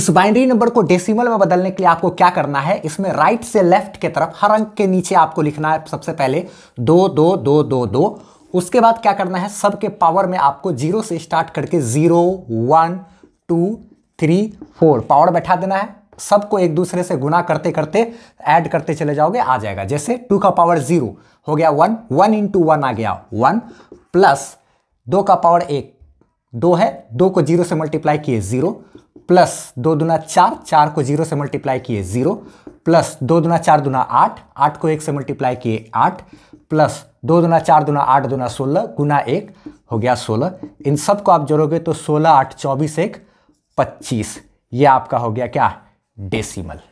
इस binary number को decimal में बदलने के लिए आपको क्या करना है इसमें राइट से लेफ्ट के तरफ हर अंक के नीचे आपको लिखना है सबसे पहले दो दो दो दो दो उसके बाद क्या करना है सबके पावर में आपको जीरो से स्टार्ट करके zero one two three four power बैठा देना है सबको एक दूसरे से गुना करते करते ऐड करते चले जाओगे आ जाएगा जैसे टू का पावर जीरो हो गया वन वन इंटू वन आ गया वन प्लस दो का पावर एक दो है दो को जीरो से मल्टीप्लाई किए जीरो प्लस दो दुना चार चार को जीरो से मल्टीप्लाई किए जीरो प्लस दो दुना चार दुना आठ आठ को एक से मल्टीप्लाई किए आठ प्लस दो दुना चार दुना आठ दुना सोलह गुना एक हो गया सोलह इन सब को आप जोड़ोगे तो सोलह आठ चौबीस एक पच्चीस ये आपका हो गया क्या डेसिमल